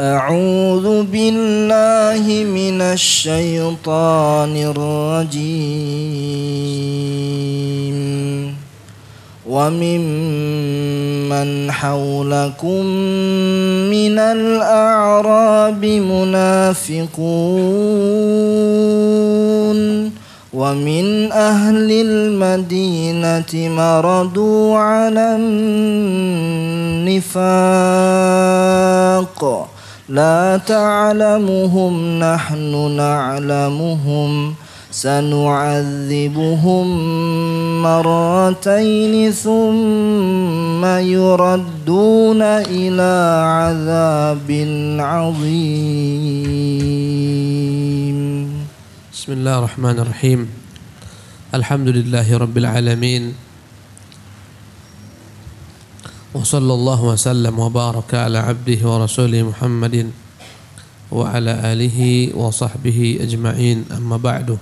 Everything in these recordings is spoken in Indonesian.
أعوذ بالله من الشيطان الرجيم وممن حولكم من الأعراب منافقون ومن أهل المدينة مردوا على النفاق لا تعلمهم نحن نعلمهم سنعذبهم مرتين ثم يردون إلى عذاب عظيم بسم الله الرحمن الرحيم الحمد لله رب العالمين وصلى الله وسلم وبارك على عبده ورسوله محمد وعلى آله وصحبه أجمعين أما بعد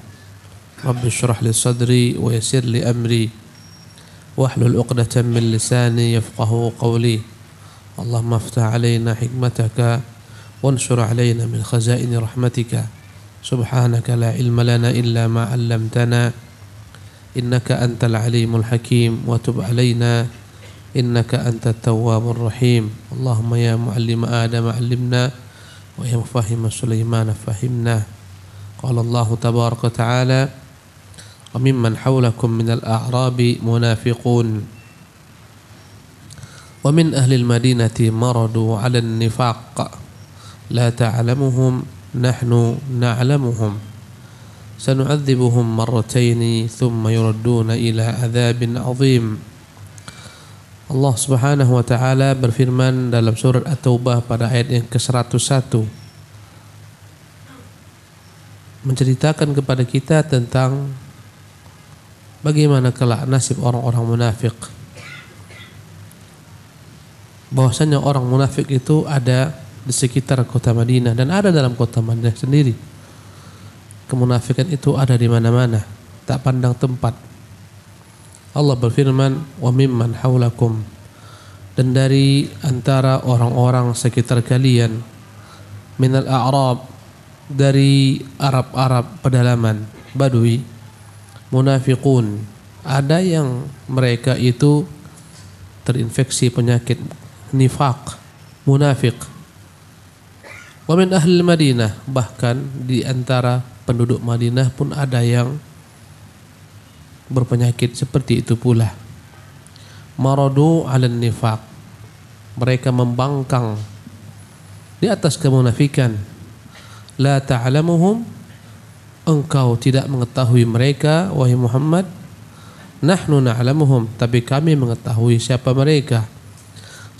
رب اشرح لي صدري ويسر لي أمري واحلل عقدة من لساني يفقه قولي اللهم افتح علينا حكمتك وانشر علينا من خزائن رحمتك سبحانك لا علم لنا إلا ما علمتنا إنك أنت العليم الحكيم وتب علينا إنك أنت التواب الرحيم اللهم يا معلم آدم علمنا ويا مفهم سليمان فهمنا قال الله تبارك وتعالى وممن حولكم من الأعراب منافقون ومن أهل المدينة مرضوا على النفاق لا تعلمهم نحن نعلمهم سنعذبهم مرتين ثم يردون إلى عذاب عظيم Allah Subhanahu wa taala berfirman dalam surat At-Taubah pada ayat yang ke-101 menceritakan kepada kita tentang bagaimana kelak nasib orang-orang munafik. Bahwasanya orang munafik itu ada di sekitar kota Madinah dan ada dalam kota Madinah sendiri. Kemunafikan itu ada di mana-mana, tak pandang tempat. Allah berfirman, "Wa mimman haulakum" dan dari antara orang-orang sekitar kalian minal a'rab dari Arab-Arab pedalaman Badui munafiqun ada yang mereka itu terinfeksi penyakit nifak munafik wa min ahli Madinah bahkan di antara penduduk Madinah pun ada yang berpenyakit seperti itu pula. Marodu ala nifak. Mereka membangkang di atas kemunafikan. La ta'lamuhum engkau tidak mengetahui mereka wahai Muhammad. Nahnu na'lamuhum tapi kami mengetahui siapa mereka.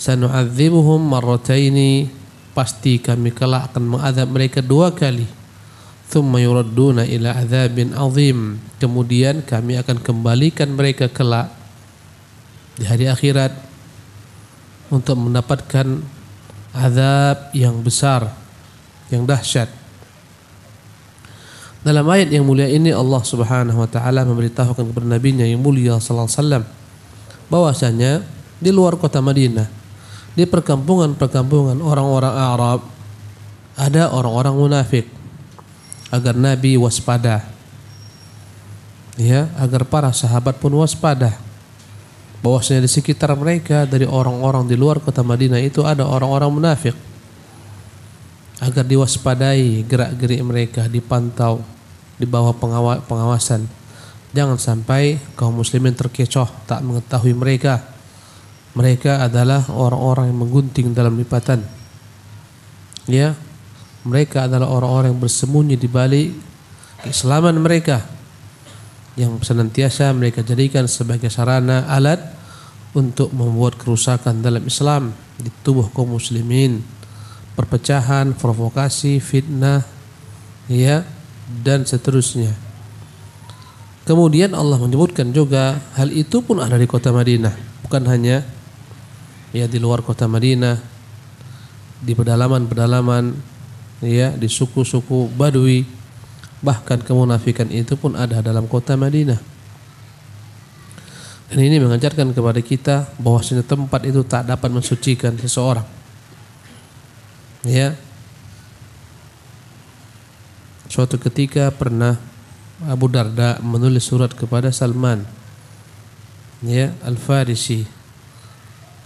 Sanu'adzibuhum marrataini pasti kami kelak akan mengadab mereka dua kali thumma yuradduna ila azim kemudian kami akan kembalikan mereka kelak di hari akhirat untuk mendapatkan azab yang besar yang dahsyat dalam ayat yang mulia ini Allah Subhanahu wa taala memberitahukan kepada nabinya yang mulia sallallahu alaihi wasallam bahwasanya di luar kota Madinah di perkampungan-perkampungan orang-orang Arab ada orang-orang munafik agar Nabi waspada. Ya, agar para sahabat pun waspada. Bahwasanya di sekitar mereka dari orang-orang di luar kota Madinah itu ada orang-orang munafik. Agar diwaspadai gerak-gerik mereka, dipantau di bawah pengawasan. Jangan sampai kaum muslimin terkecoh tak mengetahui mereka. Mereka adalah orang-orang yang menggunting dalam lipatan. Ya, mereka adalah orang-orang yang bersembunyi di balik keislaman mereka yang senantiasa mereka jadikan sebagai sarana alat untuk membuat kerusakan dalam Islam di tubuh kaum muslimin perpecahan, provokasi, fitnah ya dan seterusnya. Kemudian Allah menyebutkan juga hal itu pun ada di kota Madinah, bukan hanya ya di luar kota Madinah, di pedalaman-pedalaman ya di suku-suku Badui bahkan kemunafikan itu pun ada dalam kota Madinah dan ini mengajarkan kepada kita bahwasanya tempat itu tak dapat mensucikan seseorang ya suatu ketika pernah Abu Darda menulis surat kepada Salman ya Al-Farisi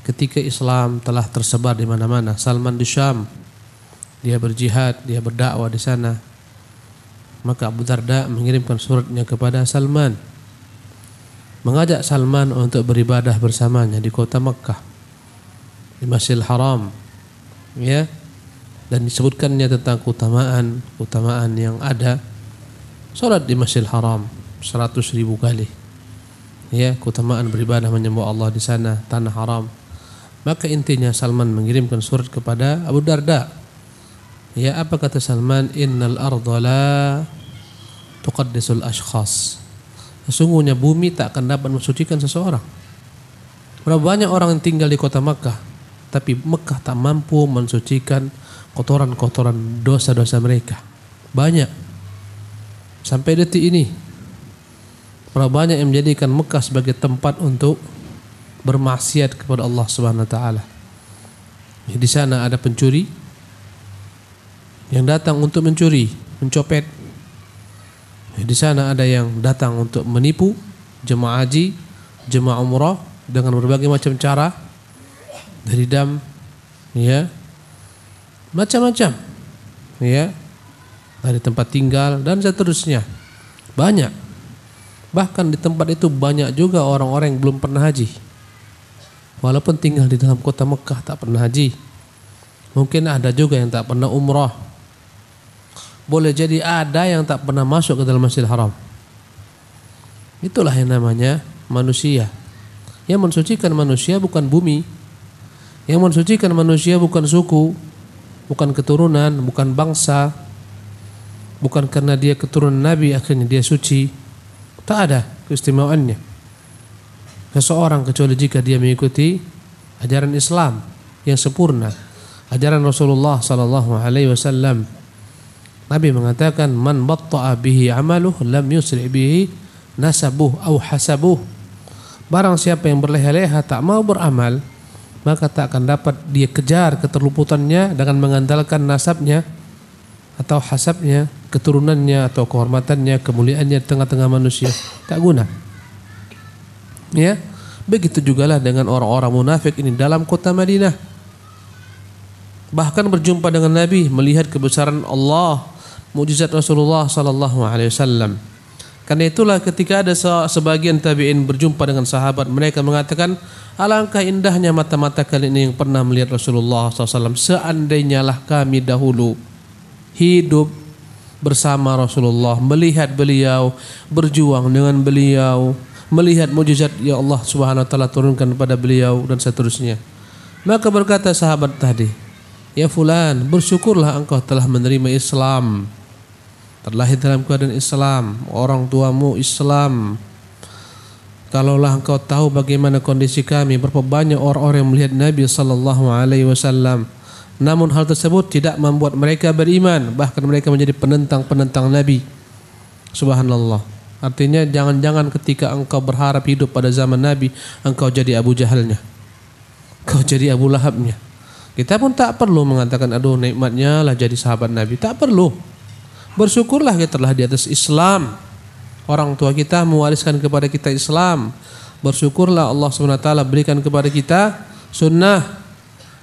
ketika Islam telah tersebar di mana-mana Salman di Syam dia berjihad, dia berdakwah di sana. Maka Abu Darda mengirimkan suratnya kepada Salman. Mengajak Salman untuk beribadah bersamanya di kota Mekah. Di Masjidil Haram. Ya. Dan disebutkannya tentang keutamaan, keutamaan yang ada salat di Masjidil Haram seratus ribu kali. Ya, keutamaan beribadah menyembah Allah di sana, tanah haram. Maka intinya Salman mengirimkan surat kepada Abu Darda Ya apa kata Salman? Innal arda la tuqaddisul ashkhas. Sesungguhnya bumi tak akan dapat mensucikan seseorang. Berapa banyak orang yang tinggal di kota Makkah, tapi Mekah tak mampu mensucikan kotoran-kotoran dosa-dosa mereka. Banyak. Sampai detik ini, berapa banyak yang menjadikan Mekah sebagai tempat untuk bermaksiat kepada Allah Subhanahu wa taala. Di sana ada pencuri, yang datang untuk mencuri, mencopet. Di sana ada yang datang untuk menipu jemaah haji, jemaah umroh dengan berbagai macam cara dari dam, ya macam-macam, ya dari tempat tinggal dan seterusnya banyak. Bahkan di tempat itu banyak juga orang-orang yang belum pernah haji. Walaupun tinggal di dalam kota Mekah tak pernah haji. Mungkin ada juga yang tak pernah umroh. Boleh jadi ada yang tak pernah masuk ke dalam masjid Haram. Itulah yang namanya manusia. Yang mensucikan manusia bukan bumi. Yang mensucikan manusia bukan suku, bukan keturunan, bukan bangsa. Bukan karena dia keturunan Nabi akhirnya dia suci. Tak ada keistimewaannya. Seseorang kecuali jika dia mengikuti ajaran Islam yang sempurna, ajaran Rasulullah sallallahu alaihi wasallam Nabi mengatakan man batta'a bihi amaluh lam yusri bihi nasabuh au hasabuh. Barang siapa yang berleha-leha tak mau beramal, maka tak akan dapat dia kejar keterluputannya dengan mengandalkan nasabnya atau hasabnya, keturunannya atau kehormatannya, kemuliaannya di tengah-tengah manusia. Tak guna. Ya. Begitu jugalah dengan orang-orang munafik ini dalam kota Madinah. Bahkan berjumpa dengan Nabi, melihat kebesaran Allah, mukjizat Rasulullah sallallahu alaihi wasallam. Karena itulah ketika ada sebagian tabi'in berjumpa dengan sahabat mereka mengatakan alangkah indahnya mata-mata kalian ini yang pernah melihat Rasulullah SAW seandainya lah kami dahulu hidup bersama Rasulullah melihat beliau berjuang dengan beliau melihat mujizat ya Allah Subhanahu wa taala turunkan kepada beliau dan seterusnya maka berkata sahabat tadi ya fulan bersyukurlah engkau telah menerima Islam terlahir dalam keadaan Islam, orang tuamu Islam. Kalaulah engkau tahu bagaimana kondisi kami, berapa banyak orang-orang yang melihat Nabi sallallahu alaihi wasallam. Namun hal tersebut tidak membuat mereka beriman, bahkan mereka menjadi penentang-penentang Nabi. Subhanallah. Artinya jangan-jangan ketika engkau berharap hidup pada zaman Nabi, engkau jadi Abu Jahalnya. Engkau jadi Abu Lahabnya. Kita pun tak perlu mengatakan aduh nikmatnya lah jadi sahabat Nabi. Tak perlu. Bersyukurlah kita telah di atas Islam. Orang tua kita mewariskan kepada kita Islam. Bersyukurlah Allah SWT berikan kepada kita sunnah.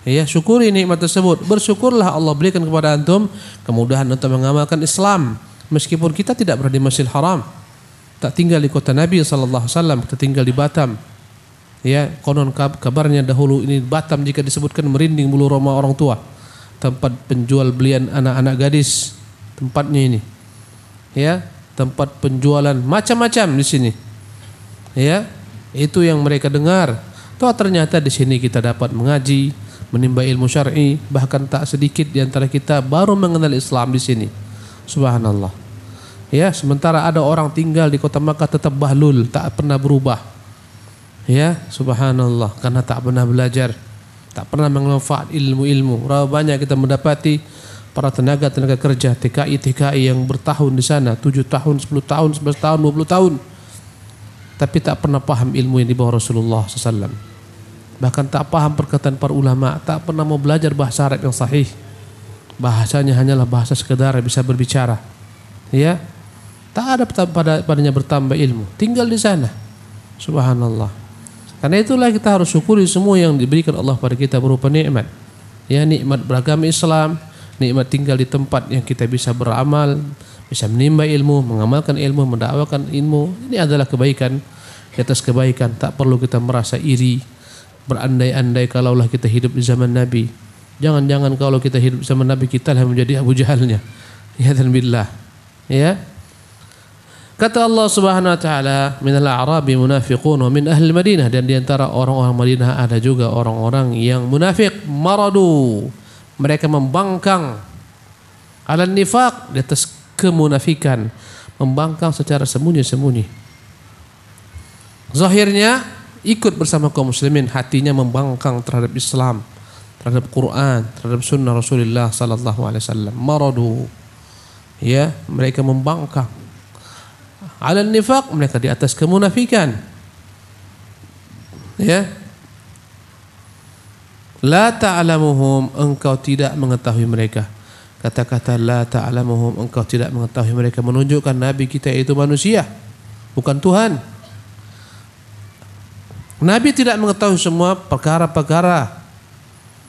Ya, syukuri nikmat tersebut. Bersyukurlah Allah berikan kepada antum kemudahan untuk mengamalkan Islam. Meskipun kita tidak berada di masjid Haram, tak tinggal di kota Nabi sallallahu alaihi wasallam, kita tinggal di Batam. Ya, konon kabarnya dahulu ini Batam jika disebutkan merinding bulu roma orang tua. Tempat penjual belian anak-anak gadis tempatnya ini. Ya, tempat penjualan macam-macam di sini. Ya, itu yang mereka dengar. Tuh ternyata di sini kita dapat mengaji, menimba ilmu syar'i, bahkan tak sedikit di antara kita baru mengenal Islam di sini. Subhanallah. Ya, sementara ada orang tinggal di kota Makkah tetap bahlul, tak pernah berubah. Ya, subhanallah, karena tak pernah belajar, tak pernah mengelola ilmu-ilmu. Berapa banyak kita mendapati para tenaga-tenaga kerja TKI-TKI yang bertahun di sana, tujuh tahun, sepuluh tahun, 11 tahun, dua puluh tahun. Tapi tak pernah paham ilmu yang dibawa Rasulullah SAW. Bahkan tak paham perkataan para ulama, tak pernah mau belajar bahasa Arab yang sahih. Bahasanya hanyalah bahasa sekedar yang bisa berbicara. Ya, tak ada pada padanya bertambah ilmu. Tinggal di sana. Subhanallah. Karena itulah kita harus syukuri semua yang diberikan Allah pada kita berupa nikmat. Ya nikmat beragama Islam, nikmat tinggal di tempat yang kita bisa beramal, bisa menimba ilmu, mengamalkan ilmu, mendakwakan ilmu. Ini adalah kebaikan di atas kebaikan. Tak perlu kita merasa iri, berandai-andai kalaulah kita hidup di zaman Nabi. Jangan-jangan kalau kita hidup di zaman Nabi kita lah menjadi Abu Jahalnya. Ya dan billah. Ya. Kata Allah Subhanahu wa taala, "Min al a'rabi munafiqun wa min ahli Madinah" dan di antara orang-orang Madinah ada juga orang-orang yang munafik, maradu. Mereka membangkang ala nifak di atas kemunafikan, membangkang secara sembunyi-sembunyi. Zahirnya ikut bersama kaum muslimin, hatinya membangkang terhadap Islam, terhadap Quran, terhadap sunnah Rasulullah sallallahu alaihi wasallam. Maradu. Ya, mereka membangkang. Ala nifak mereka di atas kemunafikan. Ya, La ta'lamuhum engkau tidak mengetahui mereka. Kata-kata la ta'lamuhum engkau tidak mengetahui mereka menunjukkan nabi kita itu manusia, bukan Tuhan. Nabi tidak mengetahui semua perkara-perkara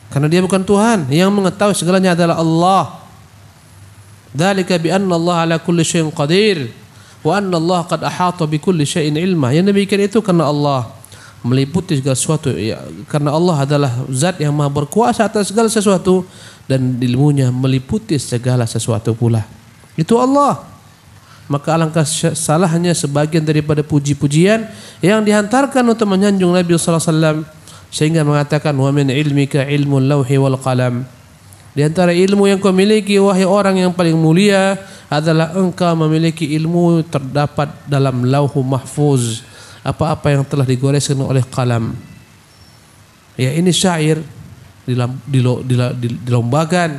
karena dia bukan Tuhan. Yang mengetahui segalanya adalah Allah. Dzalika bi anna Allah ala kulli syai'in qadir wa anna Allah qad ahata bi kulli syai'in ilma. Yang demikian itu karena Allah meliputi segala sesuatu ya karena Allah adalah zat yang maha berkuasa atas segala sesuatu dan ilmunya meliputi segala sesuatu pula itu Allah maka alangkah salahnya sebagian daripada puji-pujian yang dihantarkan untuk menyanjung Nabi sallallahu alaihi wasallam sehingga mengatakan wa min ilmika ilmul lauhi wal qalam di antara ilmu yang kau miliki wahai orang yang paling mulia adalah engkau memiliki ilmu terdapat dalam lauhu mahfuz apa-apa yang telah digoreskan oleh kalam. Ya ini syair dilombakan,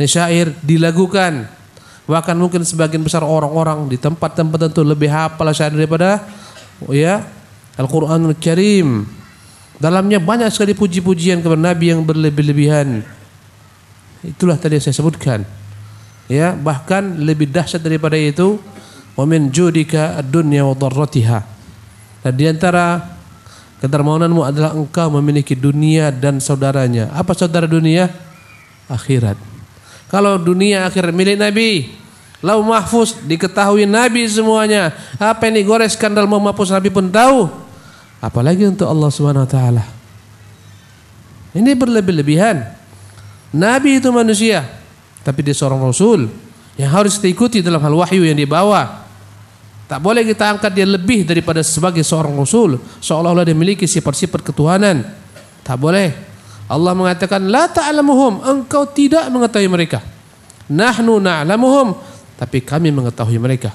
ini syair dilagukan, Bahkan mungkin sebagian besar orang-orang di tempat-tempat tertentu lebih hafal syair daripada ya Al-Qur'anul Karim. Dalamnya banyak sekali puji-pujian kepada Nabi yang berlebih-lebihan. Itulah tadi yang saya sebutkan. Ya, bahkan lebih dahsyat daripada itu, "Wa min judika ad-dunya wa darratiha. Dan antara ketermaunanmu adalah engkau memiliki dunia dan saudaranya. Apa saudara dunia? Akhirat. Kalau dunia akhirat milik Nabi, lau mahfuz diketahui Nabi semuanya. Apa yang digoreskan dalam mau mahfuz Nabi pun tahu. Apalagi untuk Allah Subhanahu Wa Taala. Ini berlebih-lebihan. Nabi itu manusia, tapi dia seorang Rasul yang harus diikuti dalam hal wahyu yang dibawa. Tak boleh kita angkat dia lebih daripada sebagai seorang rasul, seolah-olah dia memiliki sifat-sifat ketuhanan. Tak boleh. Allah mengatakan la ta'lamuhum, engkau tidak mengetahui mereka. Nahnu na'lamuhum, tapi kami mengetahui mereka.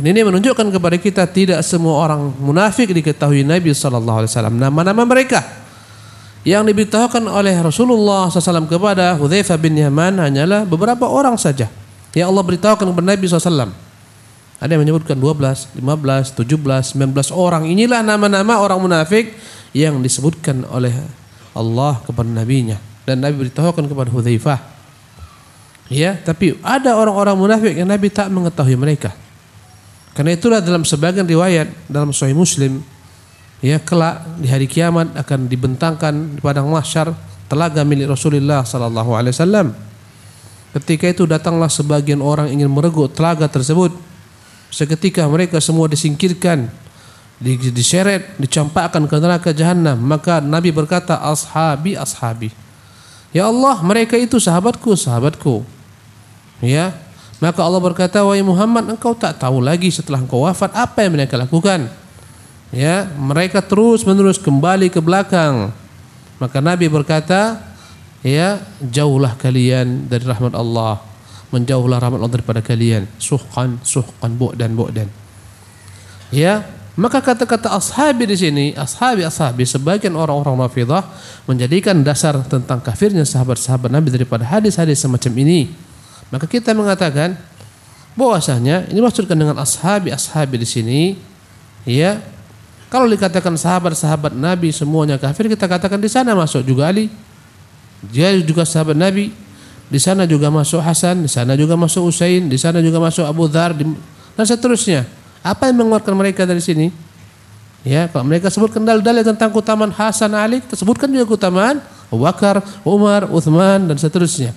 Dan ini menunjukkan kepada kita tidak semua orang munafik diketahui Nabi sallallahu alaihi wasallam nama-nama mereka. Yang diberitahukan oleh Rasulullah SAW kepada Hudzaifah bin Yaman hanyalah beberapa orang saja yang Allah beritahukan kepada Nabi SAW. Ada yang menyebutkan 12, 15, 17, 19 orang. Inilah nama-nama orang munafik yang disebutkan oleh Allah kepada nabinya dan Nabi beritahukan kepada Hudzaifah. Ya, tapi ada orang-orang munafik yang Nabi tak mengetahui mereka. Karena itulah dalam sebagian riwayat dalam Sahih Muslim ya kelak di hari kiamat akan dibentangkan di padang mahsyar telaga milik Rasulullah sallallahu alaihi wasallam. Ketika itu datanglah sebagian orang ingin mereguk telaga tersebut Seketika mereka semua disingkirkan, diseret, dicampakkan ke neraka jahanam. Maka Nabi berkata, "Ashabi, ashabi." Ya Allah, mereka itu sahabatku, sahabatku. Ya. Maka Allah berkata, "Wahai Muhammad, engkau tak tahu lagi setelah engkau wafat apa yang mereka lakukan." Ya, mereka terus-menerus kembali ke belakang. Maka Nabi berkata, "Ya, jauhlah kalian dari rahmat Allah." menjauhlah rahmat Allah daripada kalian suhkan suhkan buk dan buk dan ya maka kata-kata ashabi di sini ashabi ashabi sebagian orang-orang rafidah menjadikan dasar tentang kafirnya sahabat-sahabat Nabi daripada hadis-hadis semacam ini maka kita mengatakan bahwasanya ini maksudkan dengan ashabi ashabi di sini ya kalau dikatakan sahabat-sahabat Nabi semuanya kafir, kita katakan di sana masuk juga Ali. Dia juga sahabat Nabi. Di sana juga masuk Hasan, di sana juga masuk Usain, di sana juga masuk Abu Dhar, dan seterusnya. Apa yang mengeluarkan mereka dari sini? Ya, kalau mereka sebut kendal dalil tentang kutaman Hasan Ali, tersebutkan juga kutaman Abu Umar, Uthman dan seterusnya.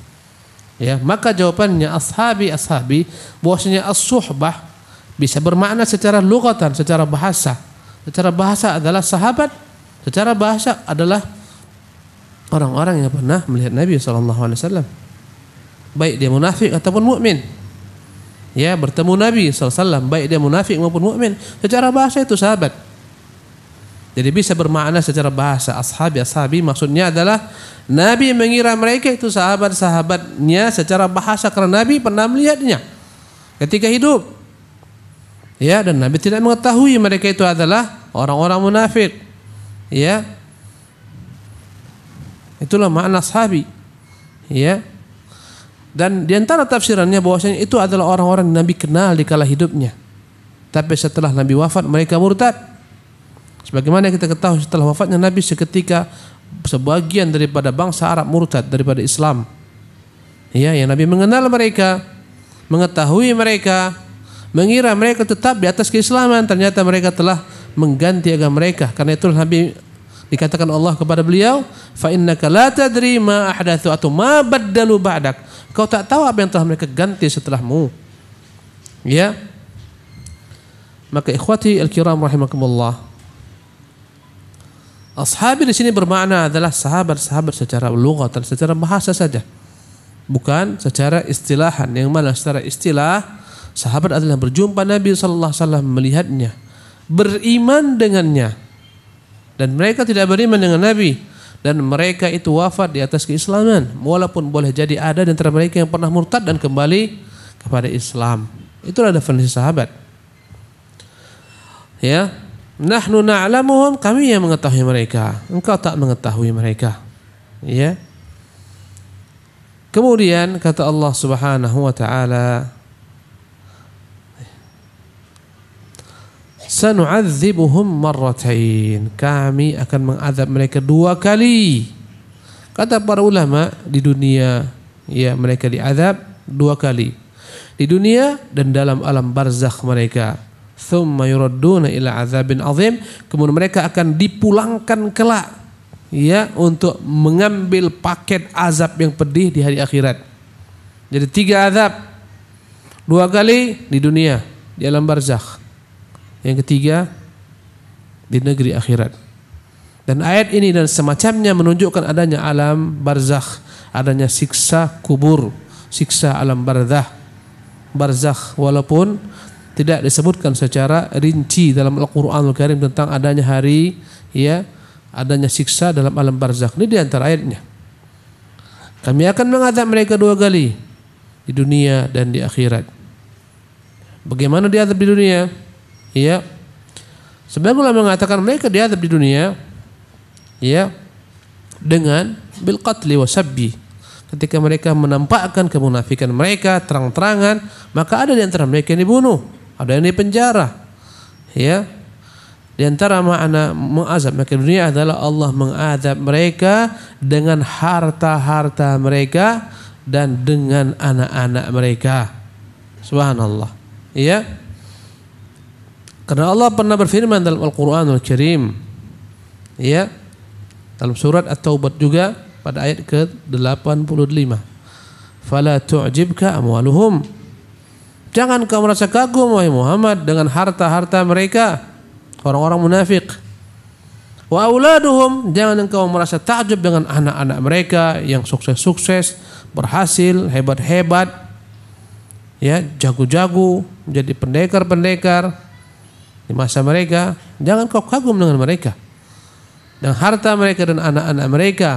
Ya, maka jawabannya ashabi ashabi bahwasanya as-suhbah bisa bermakna secara lugatan, secara bahasa. Secara bahasa adalah sahabat, secara bahasa adalah orang-orang yang pernah melihat Nabi saw baik dia munafik ataupun mukmin. Ya, bertemu Nabi SAW, baik dia munafik maupun mukmin. Secara bahasa itu sahabat. Jadi bisa bermakna secara bahasa ashabi ashabi maksudnya adalah Nabi mengira mereka itu sahabat-sahabatnya secara bahasa karena Nabi pernah melihatnya ketika hidup. Ya, dan Nabi tidak mengetahui mereka itu adalah orang-orang munafik. Ya. Itulah makna ashabi. Ya. Dan di antara tafsirannya bahwasanya itu adalah orang-orang Nabi kenal di kala hidupnya. Tapi setelah Nabi wafat mereka murtad. Sebagaimana kita ketahui setelah wafatnya Nabi seketika sebagian daripada bangsa Arab murtad daripada Islam. Ya, yang Nabi mengenal mereka, mengetahui mereka, mengira mereka tetap di atas keislaman, ternyata mereka telah mengganti agama mereka. Karena itu Nabi dikatakan Allah kepada beliau, "Fa innaka la tadri ma ahdatsu atau ma badalu ba'dak." Kau tak tahu apa yang telah mereka ganti setelahmu. Ya. Maka ikhwati al-kiram rahimakumullah. Ashabi di sini bermakna adalah sahabat-sahabat secara dan secara bahasa saja. Bukan secara istilahan. Yang mana secara istilah sahabat adalah berjumpa Nabi sallallahu alaihi wasallam melihatnya, beriman dengannya. Dan mereka tidak beriman dengan Nabi dan mereka itu wafat di atas keislaman walaupun boleh jadi ada di antara mereka yang pernah murtad dan kembali kepada Islam itulah definisi sahabat ya nahnu na'lamuhum kami yang mengetahui mereka engkau tak mengetahui mereka ya kemudian kata Allah Subhanahu wa taala sanu'adzibuhum marratain. Kami akan mengazab mereka dua kali. Kata para ulama di dunia ya mereka diazab dua kali. Di dunia dan dalam alam barzakh mereka. Thumma yuradduna ila azabin azim. Kemudian mereka akan dipulangkan kelak ya untuk mengambil paket azab yang pedih di hari akhirat. Jadi tiga azab. Dua kali di dunia, di alam barzakh yang ketiga, di negeri akhirat. Dan ayat ini dan semacamnya menunjukkan adanya alam barzakh, adanya siksa kubur, siksa alam barzakh. Barzakh walaupun tidak disebutkan secara rinci dalam Al-Qur'anul Karim tentang adanya hari ya, adanya siksa dalam alam barzakh. Ini di antara ayatnya. Kami akan mengadab mereka dua kali di dunia dan di akhirat. Bagaimana diadab di dunia? Iya, sebab ulama mengatakan mereka diadab di dunia ya dengan bil qatli sabbi. ketika mereka menampakkan kemunafikan mereka terang-terangan maka ada di antara mereka yang dibunuh ada yang dipenjara ya di antara makna mengazab mereka dunia adalah Allah mengazab mereka dengan harta-harta mereka dan dengan anak-anak mereka subhanallah ya karena Allah pernah berfirman dalam al quran al kirim Ya. Dalam surat at taubat juga pada ayat ke-85. Fala tu'jibka amwaluhum. Jangan kau merasa kagum wahai Muhammad dengan harta-harta mereka orang-orang munafik. Wa auladuhum jangan engkau merasa takjub dengan anak-anak mereka yang sukses-sukses, berhasil, hebat-hebat, ya jago-jago, menjadi pendekar-pendekar, di masa mereka, jangan kau kagum dengan mereka. Dan harta mereka dan anak-anak mereka,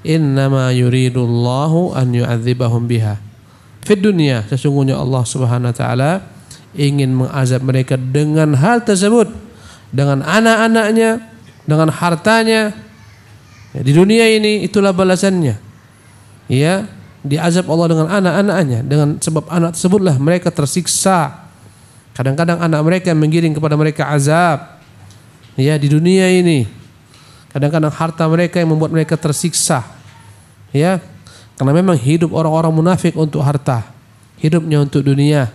innama yuridullahu an yu'adzibahum biha. Fid dunia, sesungguhnya Allah Subhanahu wa taala ingin mengazab mereka dengan hal tersebut, dengan anak-anaknya, dengan hartanya. Ya, di dunia ini itulah balasannya. Ya, diazab Allah dengan anak-anaknya dengan sebab anak tersebutlah mereka tersiksa Kadang-kadang anak mereka menggiring kepada mereka azab. Ya, di dunia ini. Kadang-kadang harta mereka yang membuat mereka tersiksa. Ya. Karena memang hidup orang-orang munafik untuk harta. Hidupnya untuk dunia.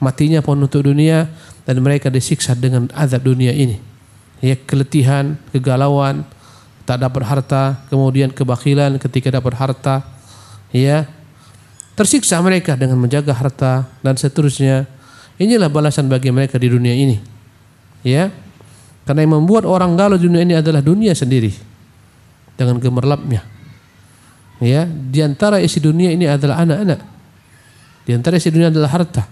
Matinya pun untuk dunia dan mereka disiksa dengan azab dunia ini. Ya, keletihan, kegalauan, tak dapat harta, kemudian kebakilan ketika dapat harta. Ya. Tersiksa mereka dengan menjaga harta dan seterusnya Inilah balasan bagi mereka di dunia ini. Ya. Karena yang membuat orang galau di dunia ini adalah dunia sendiri. Dengan gemerlapnya. Ya, di antara isi dunia ini adalah anak-anak. Di antara isi dunia adalah harta.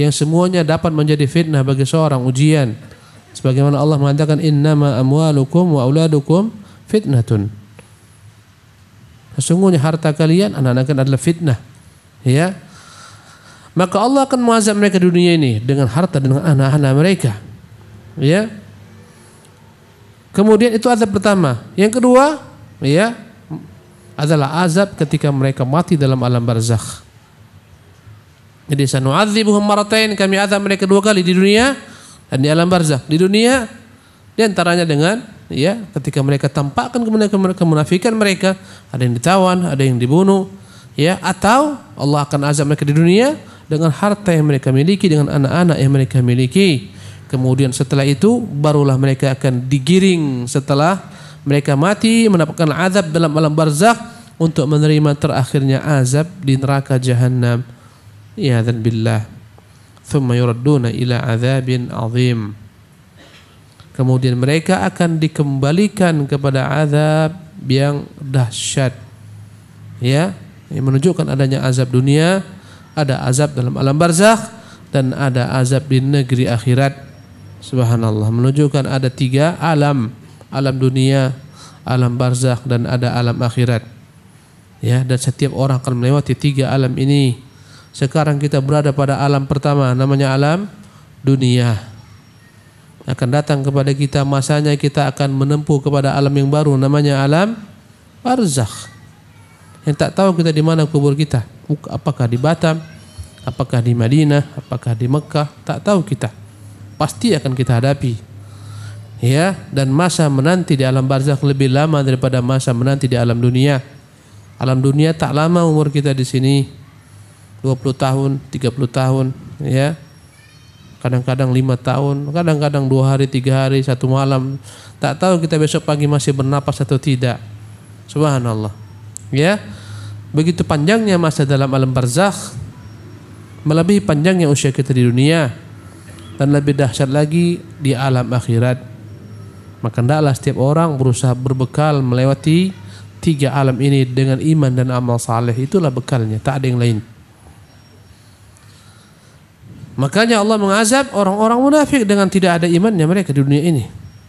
Yang semuanya dapat menjadi fitnah bagi seorang ujian. Sebagaimana Allah mengatakan innama amwalukum wa auladukum fitnatun. Sesungguhnya harta kalian anak-anak adalah fitnah. Ya, maka Allah akan mengazab mereka di dunia ini dengan harta dan anak-anak mereka. Ya. Kemudian itu azab pertama. Yang kedua, ya, adalah azab ketika mereka mati dalam alam barzakh. Jadi sanu'adzibuhum maratain kami azab mereka dua kali di dunia dan di alam barzakh. Di dunia di antaranya dengan ya ketika mereka tampakkan kemunafikan mereka, ada yang ditawan, ada yang dibunuh, ya atau Allah akan azab mereka di dunia dengan harta yang mereka miliki, dengan anak-anak yang mereka miliki. Kemudian setelah itu barulah mereka akan digiring setelah mereka mati mendapatkan azab dalam alam barzakh untuk menerima terakhirnya azab di neraka jahanam. Ya dan billah. Thumma yuradduna ila azabin azim. Kemudian mereka akan dikembalikan kepada azab yang dahsyat. Ya, yang menunjukkan adanya azab dunia ada azab dalam alam barzakh dan ada azab di negeri akhirat. Subhanallah menunjukkan ada tiga alam, alam dunia, alam barzakh dan ada alam akhirat. Ya, dan setiap orang akan melewati tiga alam ini. Sekarang kita berada pada alam pertama namanya alam dunia. Akan datang kepada kita masanya kita akan menempuh kepada alam yang baru namanya alam barzakh yang tak tahu kita di mana kubur kita. Apakah di Batam, apakah di Madinah, apakah di Mekah, tak tahu kita. Pasti akan kita hadapi. Ya, dan masa menanti di alam barzakh lebih lama daripada masa menanti di alam dunia. Alam dunia tak lama umur kita di sini. 20 tahun, 30 tahun, ya. Kadang-kadang 5 tahun, kadang-kadang 2 hari, 3 hari, 1 malam. Tak tahu kita besok pagi masih bernapas atau tidak. Subhanallah. Ya. Begitu panjangnya masa dalam alam barzakh melebihi panjangnya usia kita di dunia dan lebih dahsyat lagi di alam akhirat. Maka hendaklah setiap orang berusaha berbekal melewati tiga alam ini dengan iman dan amal saleh itulah bekalnya, tak ada yang lain. Makanya Allah mengazab orang-orang munafik dengan tidak ada imannya mereka di dunia ini.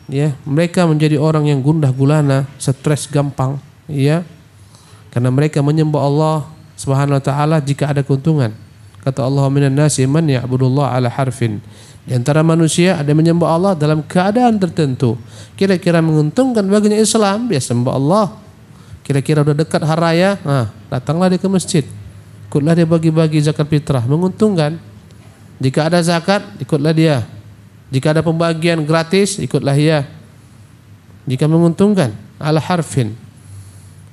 Ya, mereka menjadi orang yang gundah gulana, stres gampang, ya, karena mereka menyembah Allah Subhanahu wa taala jika ada keuntungan. Kata Allah minan nasi man ya'budullaha ala harfin. Di antara manusia ada menyembah Allah dalam keadaan tertentu. Kira-kira menguntungkan baginya Islam, dia sembah Allah. Kira-kira udah dekat hari raya, nah, datanglah dia ke masjid. Ikutlah dia bagi-bagi zakat fitrah, menguntungkan. Jika ada zakat, ikutlah dia. Jika ada pembagian gratis, ikutlah dia. Jika menguntungkan, ala harfin.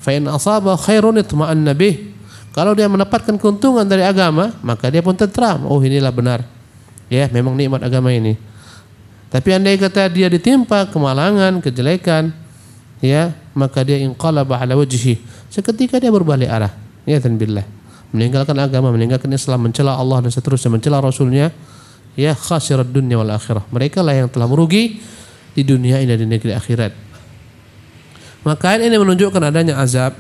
Fa'in asaba khairun maan nabi. Kalau dia mendapatkan keuntungan dari agama, maka dia pun tentram. Oh inilah benar. Ya, memang nikmat agama ini. Tapi andai kata dia ditimpa kemalangan, kejelekan, ya, maka dia ingkala ala wajhi. Seketika dia berbalik arah. Ya billah. Meninggalkan agama, meninggalkan Islam, mencela Allah dan seterusnya, mencela Rasulnya. Ya khasirat dunia wal akhirah. Mereka lah yang telah merugi di dunia ini dan di negeri akhirat. Maka ayat ini menunjukkan adanya azab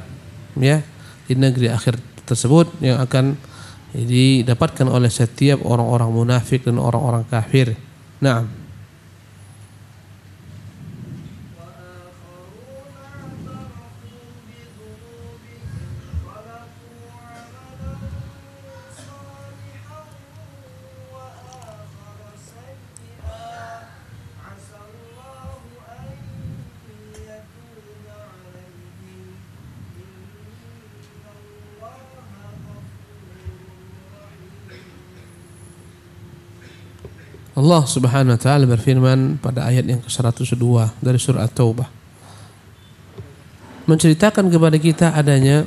ya di negeri akhir tersebut yang akan didapatkan oleh setiap orang-orang munafik dan orang-orang kafir. Nah. Allah Subhanahu wa taala berfirman pada ayat yang ke-102 dari surah At-Taubah. Menceritakan kepada kita adanya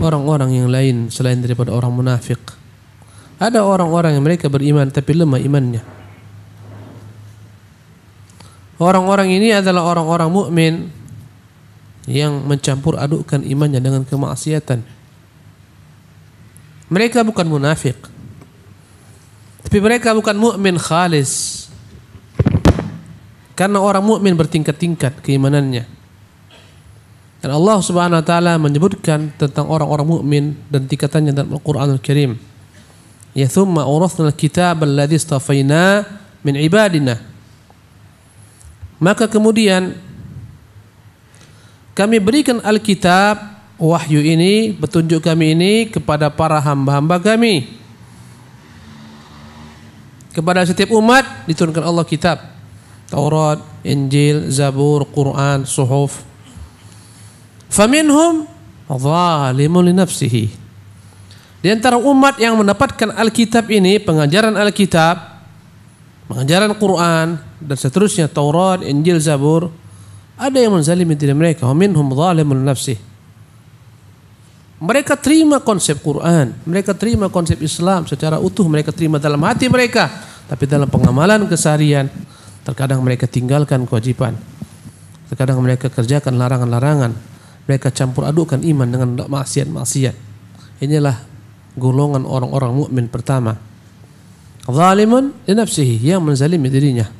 orang-orang yang lain selain daripada orang munafik. Ada orang-orang yang mereka beriman tapi lemah imannya. Orang-orang ini adalah orang-orang mukmin yang mencampur adukkan imannya dengan kemaksiatan. Mereka bukan munafik. Tapi mereka bukan mukmin khalis. Karena orang mukmin bertingkat-tingkat keimanannya. Dan Allah Subhanahu wa taala menyebutkan tentang orang-orang mukmin dan tingkatannya dalam Al-Qur'anul Karim. Ya thumma awrathna al-kitab alladhi istafaina min ibadina. Maka kemudian kami berikan Alkitab wahyu ini, petunjuk kami ini kepada para hamba-hamba kami kepada setiap umat diturunkan Allah kitab. Taurat, Injil, Zabur, Quran, Suhuf. Faminhum zalimun li nafsihi. Di antara umat yang mendapatkan Alkitab ini, pengajaran Alkitab, pengajaran Quran dan seterusnya Taurat, Injil, Zabur, ada yang menzalimi diri mereka. Faminhum zalimun nafsihi. Mereka terima konsep Quran, mereka terima konsep Islam secara utuh, mereka terima dalam hati mereka, tapi dalam pengamalan keseharian terkadang mereka tinggalkan kewajiban. Terkadang mereka kerjakan larangan-larangan, mereka campur adukkan iman dengan maksiat-maksiat. Inilah golongan orang-orang mukmin pertama. Zalimun li nafsihi, yang menzalimi dirinya.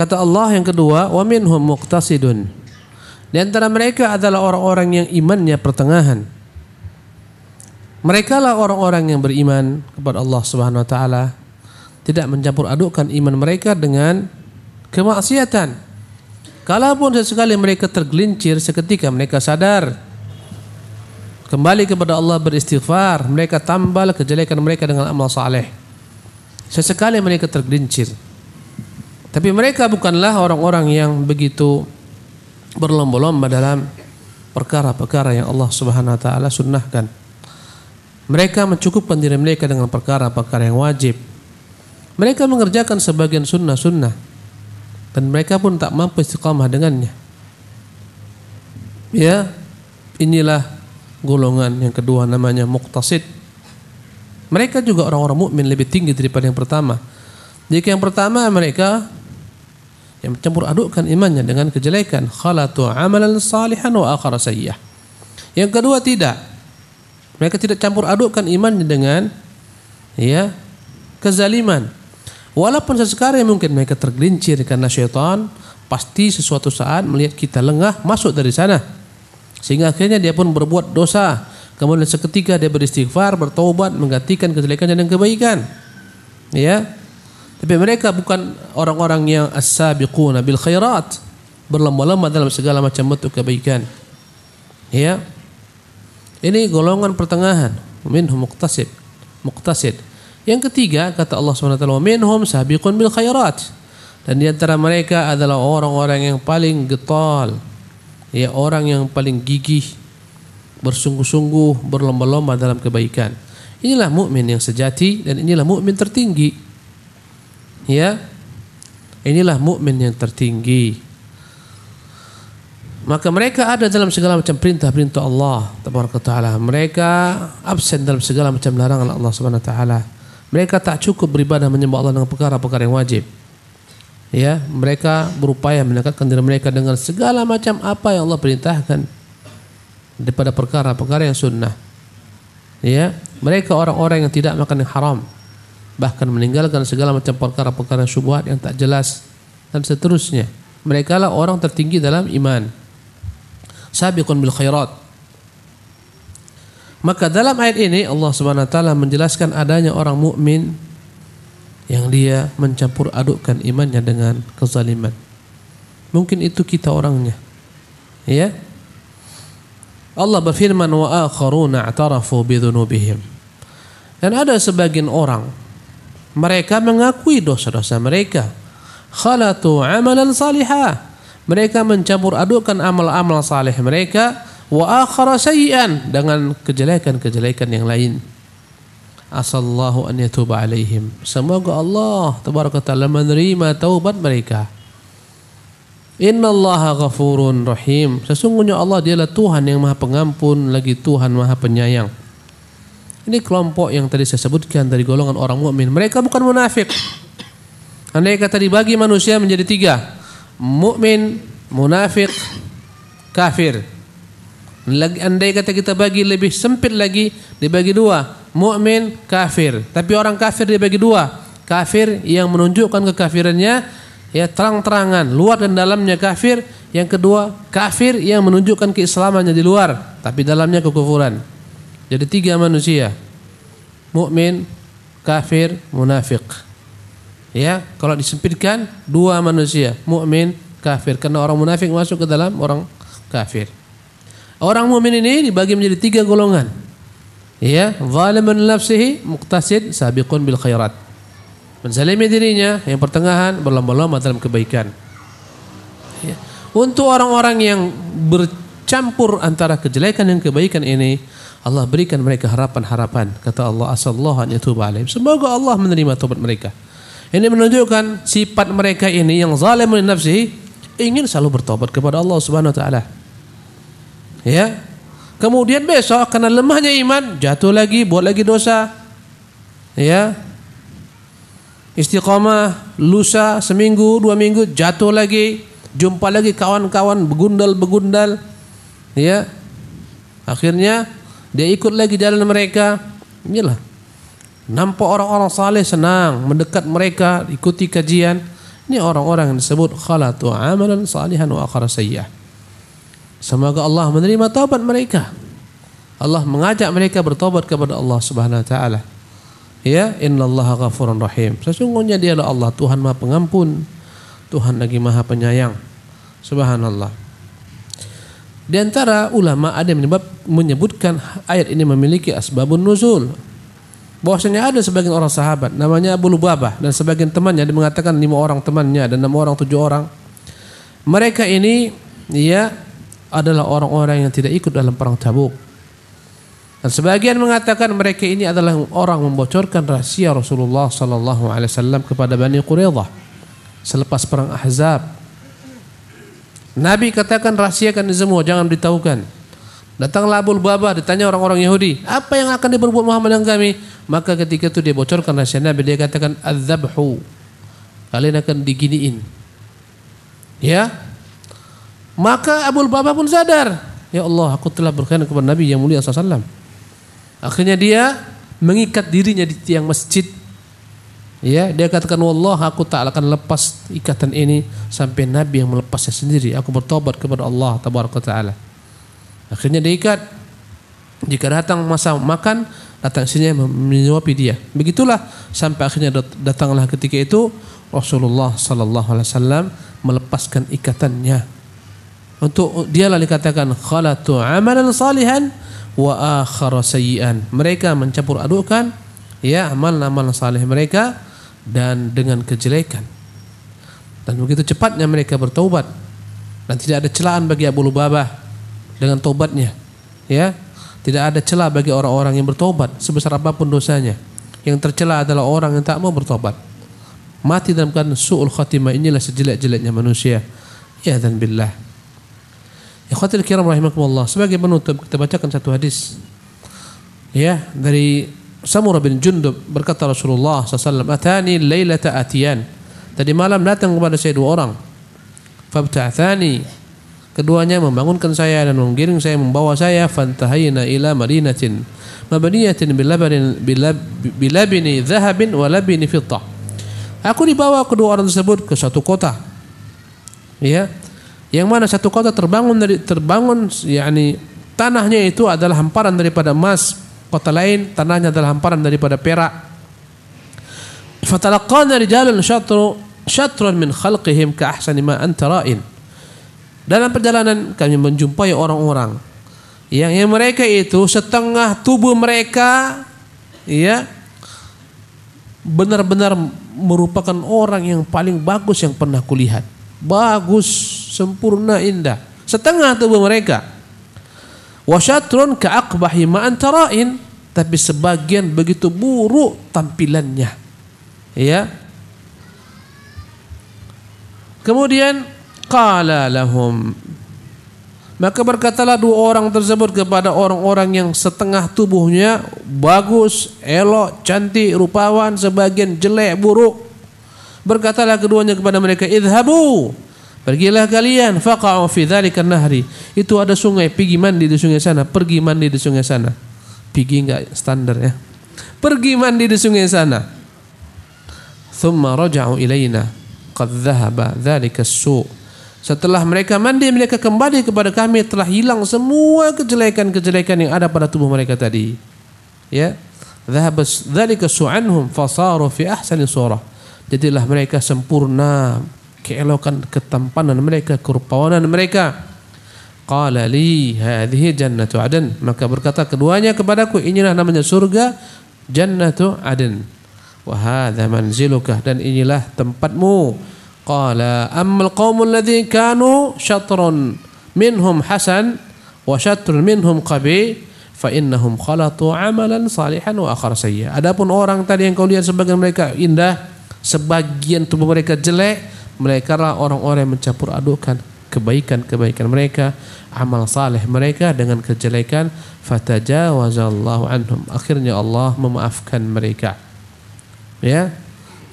Kata Allah yang kedua, wa minhum muqtasidun. Di antara mereka adalah orang-orang yang imannya pertengahan. Mereka lah orang-orang yang beriman kepada Allah Subhanahu wa taala, tidak mencampur adukkan iman mereka dengan kemaksiatan. Kalaupun sesekali mereka tergelincir seketika mereka sadar kembali kepada Allah beristighfar, mereka tambal kejelekan mereka dengan amal saleh. Sesekali mereka tergelincir. Tapi mereka bukanlah orang-orang yang begitu berlomba-lomba dalam perkara-perkara yang Allah Subhanahu wa taala sunnahkan. Mereka mencukupkan diri mereka dengan perkara-perkara yang wajib. Mereka mengerjakan sebagian sunnah-sunnah dan mereka pun tak mampu istiqamah dengannya. Ya, inilah golongan yang kedua namanya muqtasid. Mereka juga orang-orang mukmin lebih tinggi daripada yang pertama. Jika yang pertama mereka yang mencampur adukkan imannya dengan kejelekan khalatu amalan salihan wa akhar sayyah yang kedua tidak mereka tidak campur adukkan imannya dengan ya kezaliman walaupun sesekali mungkin mereka tergelincir karena syaitan pasti sesuatu saat melihat kita lengah masuk dari sana sehingga akhirnya dia pun berbuat dosa kemudian seketika dia beristighfar bertobat menggantikan kejelekannya dengan kebaikan ya tapi mereka bukan orang-orang yang as-sabiquna bil khairat. Berlomba-lomba dalam segala macam bentuk kebaikan. Ya. Ini golongan pertengahan. Minhum muqtasid. Muqtasid. Yang ketiga kata Allah SWT. Minhum sabiqun bil khairat. Dan diantara mereka adalah orang-orang yang paling getol. Ya orang yang paling gigih. Bersungguh-sungguh berlomba-lomba dalam kebaikan. Inilah mukmin yang sejati dan inilah mukmin tertinggi ya inilah mukmin yang tertinggi maka mereka ada dalam segala macam perintah-perintah Allah taala mereka absen dalam segala macam larangan Allah subhanahu taala mereka tak cukup beribadah menyembah Allah dengan perkara-perkara yang wajib ya mereka berupaya mendekatkan diri mereka dengan segala macam apa yang Allah perintahkan daripada perkara-perkara yang sunnah ya mereka orang-orang yang tidak makan yang haram bahkan meninggalkan segala macam perkara-perkara syubhat yang tak jelas dan seterusnya. Mereka lah orang tertinggi dalam iman. Sabiqun bil khairat. Maka dalam ayat ini Allah Subhanahu wa taala menjelaskan adanya orang mukmin yang dia mencampur adukkan imannya dengan kezaliman. Mungkin itu kita orangnya. Ya. Allah berfirman wa akharuna i'tarafu dhunubihim. Dan ada sebagian orang mereka mengakui dosa-dosa mereka. Khalatu amalan salihah. Mereka mencampur adukkan amal-amal saleh mereka wa akhara sayyan dengan kejelekan-kejelekan yang lain. Asallahu an yatuba alaihim. Semoga Allah tabaraka taala menerima taubat mereka. Innallaha ghafurun rahim. Sesungguhnya Allah dialah Tuhan yang Maha Pengampun lagi Tuhan Maha Penyayang. Ini kelompok yang tadi saya sebutkan dari golongan orang mukmin. Mereka bukan munafik. Andai kata dibagi manusia menjadi tiga, mukmin, munafik, kafir. Andai kata kita bagi lebih sempit lagi, dibagi dua, mukmin, kafir. Tapi orang kafir dibagi dua, kafir yang menunjukkan kekafirannya ya terang-terangan, luar dan dalamnya kafir. Yang kedua, kafir yang menunjukkan keislamannya di luar, tapi dalamnya kekufuran. Jadi tiga manusia. Mukmin, kafir, munafik. Ya, kalau disempitkan dua manusia, mukmin, kafir. Karena orang munafik masuk ke dalam orang kafir. Orang mukmin ini dibagi menjadi tiga golongan. Ya, zalimun nafsihi, muqtasid, sabiqun bil khairat. Menzalimi dirinya, yang pertengahan berlomba-lomba dalam kebaikan. Ya. Untuk orang-orang yang bercampur antara kejelekan dan kebaikan ini, Allah berikan mereka harapan-harapan. Kata Allah, asallahu an yatuba alaihim. Semoga Allah menerima tobat mereka. Ini menunjukkan sifat mereka ini yang zalim li nafsi ingin selalu bertobat kepada Allah Subhanahu wa taala. Ya. Kemudian besok karena lemahnya iman jatuh lagi buat lagi dosa. Ya. Istiqamah lusa seminggu, dua minggu jatuh lagi, jumpa lagi kawan-kawan begundal-begundal. Ya. Akhirnya dia ikut lagi jalan mereka. Inilah. Nampak orang-orang saleh senang mendekat mereka, ikuti kajian. Ini orang-orang yang disebut khalatu amalan salihan wa akhara sayyah. Semoga Allah menerima taubat mereka. Allah mengajak mereka bertobat kepada Allah Subhanahu wa taala. Ya, innallaha ghafurur rahim. Sesungguhnya dialah Allah Tuhan Maha Pengampun, Tuhan lagi Maha Penyayang. Subhanallah. Di antara ulama ada yang menyebab, menyebutkan ayat ini memiliki asbabun nuzul. Bahwasanya ada sebagian orang sahabat namanya Abu Lubabah dan sebagian temannya dia mengatakan lima orang temannya dan enam orang tujuh orang. Mereka ini ya adalah orang-orang yang tidak ikut dalam perang Tabuk. Dan sebagian mengatakan mereka ini adalah orang membocorkan rahasia Rasulullah sallallahu alaihi wasallam kepada Bani Quraidah selepas perang Ahzab Nabi katakan rahasiakan semua, jangan ditahukan. Datanglah Abu Babah ditanya orang-orang Yahudi, apa yang akan diperbuat Muhammad dengan kami? Maka ketika itu dia bocorkan rahasia Nabi, dia katakan azabhu. Kalian akan diginiin. Ya. Maka Abu Babah pun sadar, ya Allah, aku telah berkhianat kepada Nabi yang mulia SAW. Akhirnya dia mengikat dirinya di tiang masjid Ya, dia katakan wallah aku tak akan lepas ikatan ini sampai Nabi yang melepasnya sendiri. Aku bertobat kepada Allah tabaraka taala. Akhirnya diikat. Jika datang masa makan, datang sini menyuapi dia. Begitulah sampai akhirnya datanglah ketika itu Rasulullah sallallahu alaihi wasallam melepaskan ikatannya. Untuk dialah dikatakan khalatu amalan salihan wa akhara sayyi'an. Mereka mencampur adukkan, ya amal-amal saleh mereka dan dengan kejelekan. Dan begitu cepatnya mereka bertobat dan tidak ada celaan bagi Abu Lubabah dengan tobatnya Ya, tidak ada celah bagi orang-orang yang bertobat sebesar apapun dosanya. Yang tercela adalah orang yang tak mau bertobat. Mati dalam keadaan su'ul khatimah inilah sejelek-jeleknya manusia. Ya dan billah. Ya khatir kiram rahimakumullah. Sebagai penutup kita bacakan satu hadis. Ya, dari Samurah bin Jundub berkata Rasulullah SAW, Atani laylata atiyan. Tadi malam datang kepada saya dua orang. Fabta'athani. Keduanya membangunkan saya dan menggiring saya membawa saya fantahayna ila marinatin. Mabaniyatin bilabin bilabini zahabin zahabin labini fittah. Aku dibawa kedua orang tersebut ke satu kota. Ya. Yang mana satu kota terbangun dari terbangun yakni tanahnya itu adalah hamparan daripada emas Kota lain tanahnya adalah hamparan daripada perak. Fatalaqana rijalun syatru syatran min khalqihim ka ahsani ma anta Dalam perjalanan kami menjumpai orang-orang yang, yang mereka itu setengah tubuh mereka ya benar-benar merupakan orang yang paling bagus yang pernah kulihat. Bagus, sempurna, indah. Setengah tubuh mereka wasyatrun ka'akbahi antarain tapi sebagian begitu buruk tampilannya ya kemudian qala lahum maka berkatalah dua orang tersebut kepada orang-orang yang setengah tubuhnya bagus, elok, cantik, rupawan, sebagian jelek, buruk. Berkatalah keduanya kepada mereka, "Idhabu, Pergilah kalian faqa'u fi dzalika nahri. Itu ada sungai, pergi mandi di sungai sana, pergi mandi di sungai sana. Pergi enggak standar ya. Pergi mandi di sungai sana. Thumma raja'u ilaina qad dhahaba dzalika su' Setelah mereka mandi mereka kembali kepada kami telah hilang semua kejelekan-kejelekan yang ada pada tubuh mereka tadi. Ya. Dhahaba dari su'anhum fasaru fi ahsani surah. Jadilah mereka sempurna keelokan ketampanan mereka, kerupawanan mereka. Qala li hadhihi jannatu adn. Maka berkata keduanya kepadaku, inilah namanya surga jannatu adn. Wa hadha manziluka dan inilah tempatmu. Qala ammal qaumul ladzi kanu syatrun minhum hasan wa syatrun minhum qabi fa innahum khalatu amalan salihan wa akhar sayyi Adapun orang tadi yang kau lihat sebagian mereka indah, sebagian tubuh mereka jelek, mereka lah orang-orang yang mencampur adukkan kebaikan-kebaikan mereka, amal saleh mereka dengan kejelekan, fatajawazallahu anhum. Akhirnya Allah memaafkan mereka. Ya.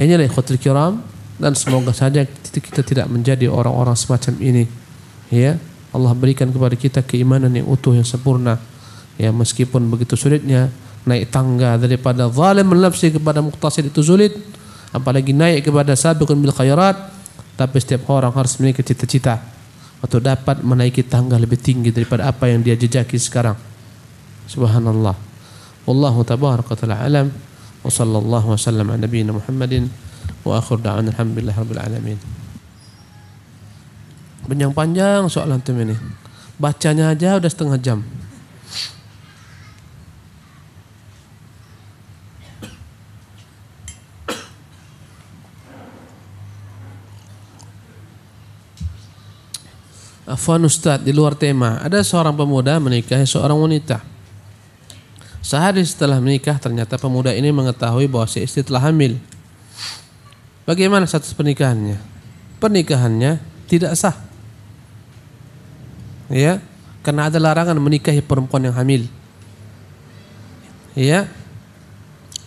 Inilah ikhwatul kiram dan semoga saja kita tidak menjadi orang-orang semacam ini. Ya. Allah berikan kepada kita keimanan yang utuh yang sempurna. Ya, meskipun begitu sulitnya naik tangga daripada zalim nafsi kepada muktasir itu sulit, apalagi naik kepada sabiqun bil khairat tapi setiap orang harus memiliki cita-cita untuk dapat menaiki tangga lebih tinggi daripada apa yang dia jejaki sekarang. Subhanallah. Wallahu tabaraka taala alam wa sallallahu wasallam ala nabiyina Muhammadin wa akhir da'wana alhamdulillah rabbil alamin. Panjang-panjang soal antum ini. Bacanya aja udah setengah jam. Afwan Ustaz di luar tema Ada seorang pemuda menikahi seorang wanita Sehari setelah menikah ternyata pemuda ini mengetahui bahwa si istri telah hamil Bagaimana status pernikahannya? Pernikahannya tidak sah Ya, karena ada larangan menikahi perempuan yang hamil Ya,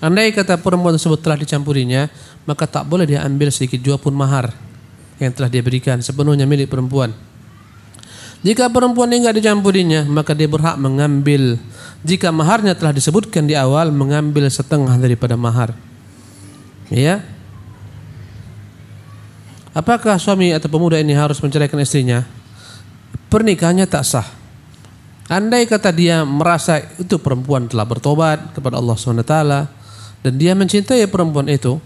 andai kata perempuan tersebut telah dicampurinya Maka tak boleh dia ambil sedikit jua pun mahar Yang telah dia berikan sepenuhnya milik perempuan jika perempuan ini nggak dicampurinya, maka dia berhak mengambil. Jika maharnya telah disebutkan di awal, mengambil setengah daripada mahar. Ya. Apakah suami atau pemuda ini harus menceraikan istrinya? Pernikahannya tak sah. Andai kata dia merasa itu perempuan telah bertobat kepada Allah SWT dan dia mencintai perempuan itu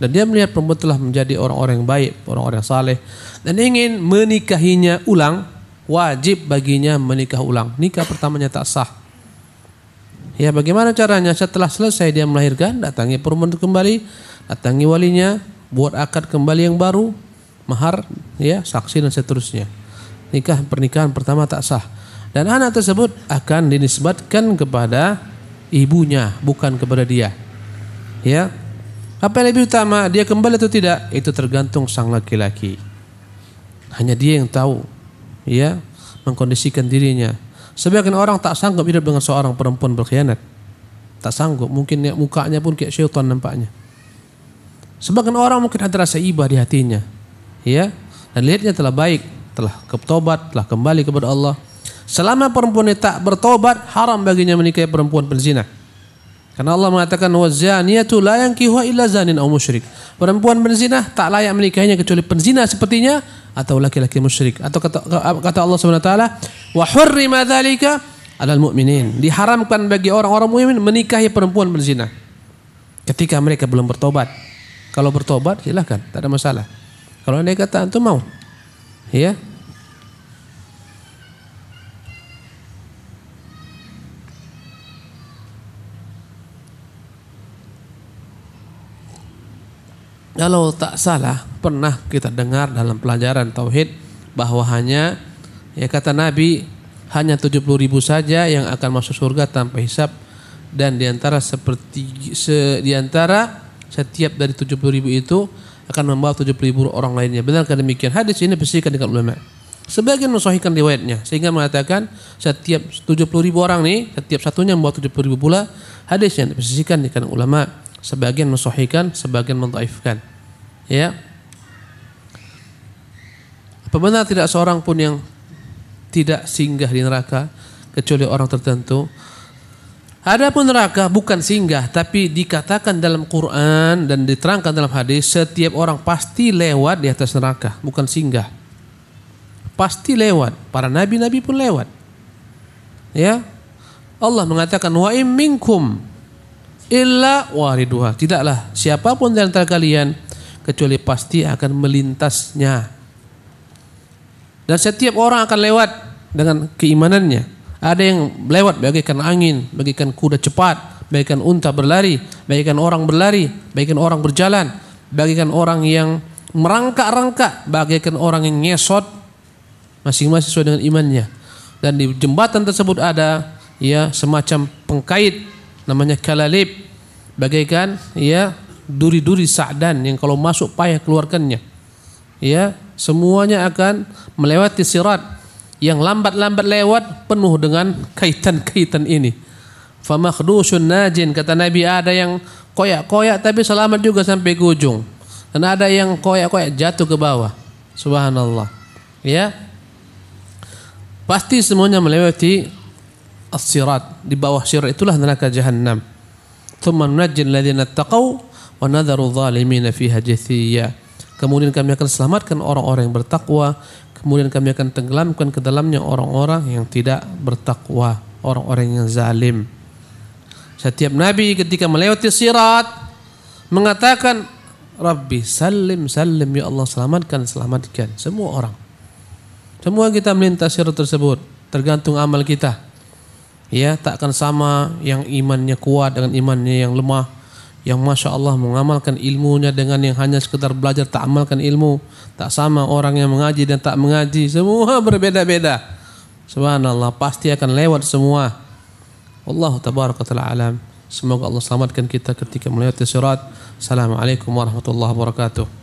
dan dia melihat perempuan telah menjadi orang-orang yang baik, orang-orang yang saleh dan ingin menikahinya ulang, wajib baginya menikah ulang. Nikah pertamanya tak sah. Ya bagaimana caranya? Setelah selesai dia melahirkan, datangi perempuan kembali, datangi walinya, buat akad kembali yang baru, mahar, ya saksi dan seterusnya. Nikah pernikahan pertama tak sah. Dan anak tersebut akan dinisbatkan kepada ibunya, bukan kepada dia. Ya, apa yang lebih utama dia kembali atau tidak itu tergantung sang laki-laki. Hanya dia yang tahu ya mengkondisikan dirinya. Sebagian orang tak sanggup hidup dengan seorang perempuan berkhianat. Tak sanggup, mungkin ya, mukanya pun kayak syaitan nampaknya. Sebagian orang mungkin ada rasa iba di hatinya. Ya, dan lihatnya telah baik, telah ketobat, telah kembali kepada Allah. Selama perempuan itu tak bertobat, haram baginya menikahi perempuan berzina. Karena Allah mengatakan wazaniyatu la yankihuha illa zanin aw musyrik. Perempuan berzina tak layak menikahinya kecuali penzina sepertinya atau laki-laki musyrik. Atau kata, kata Allah Subhanahu wa taala wa hurrima dzalika alal mu'minin. Diharamkan bagi orang-orang mukmin menikahi perempuan berzina ketika mereka belum bertobat. Kalau bertobat silahkan, tak ada masalah. Kalau anda kata antum mau, ya Kalau tak salah pernah kita dengar dalam pelajaran tauhid bahwa hanya ya kata Nabi hanya 70 ribu saja yang akan masuk surga tanpa hisap dan diantara seperti se, diantara setiap dari 70 ribu itu akan membawa 70 ribu orang lainnya. Benarkah demikian? Hadis ini bersihkan dengan ulama. Sebagian mensohikan riwayatnya sehingga mengatakan setiap 70 ribu orang nih setiap satunya membawa 70 ribu pula hadis yang dibersihkan dengan ulama sebagian mensohikan, sebagian mentaifkan. Ya. Apa benar tidak seorang pun yang tidak singgah di neraka kecuali orang tertentu? Adapun neraka bukan singgah tapi dikatakan dalam Quran dan diterangkan dalam hadis setiap orang pasti lewat di atas neraka, bukan singgah. Pasti lewat, para nabi-nabi pun lewat. Ya. Allah mengatakan wa im minkum illa wariduha. Tidaklah siapapun di antara kalian kecuali pasti akan melintasnya. Dan setiap orang akan lewat dengan keimanannya. Ada yang lewat bagaikan angin, bagaikan kuda cepat, bagaikan unta berlari, bagaikan orang berlari, bagaikan orang berjalan, bagaikan orang yang merangkak-rangkak, bagaikan orang yang ngesot masing-masing sesuai dengan imannya. Dan di jembatan tersebut ada ya semacam pengkait namanya kalalib bagaikan ya duri-duri sa'dan yang kalau masuk payah keluarkannya ya semuanya akan melewati sirat yang lambat-lambat lewat penuh dengan kaitan-kaitan ini famakhdusun najin kata Nabi ada yang koyak-koyak tapi selamat juga sampai ke ujung dan ada yang koyak-koyak jatuh ke bawah subhanallah ya pasti semuanya melewati as-sirat di bawah sirat itulah neraka jahannam thumma nunajjil ladzina taqaw wa nadharu zalimina fiha jathiya kemudian kami akan selamatkan orang-orang yang bertakwa kemudian kami akan tenggelamkan ke dalamnya orang-orang yang tidak bertakwa orang-orang yang zalim setiap nabi ketika melewati sirat mengatakan Rabbi salim salim ya Allah selamatkan selamatkan semua orang semua kita melintas sirat tersebut tergantung amal kita Ya, tak akan sama yang imannya kuat dengan imannya yang lemah. Yang Masya Allah mengamalkan ilmunya dengan yang hanya sekedar belajar tak amalkan ilmu. Tak sama orang yang mengaji dan tak mengaji. Semua berbeda-beda. Subhanallah, pasti akan lewat semua. Allah tabaraka ta'ala alam. Semoga Allah selamatkan kita ketika melewati surat. Assalamualaikum warahmatullahi wabarakatuh.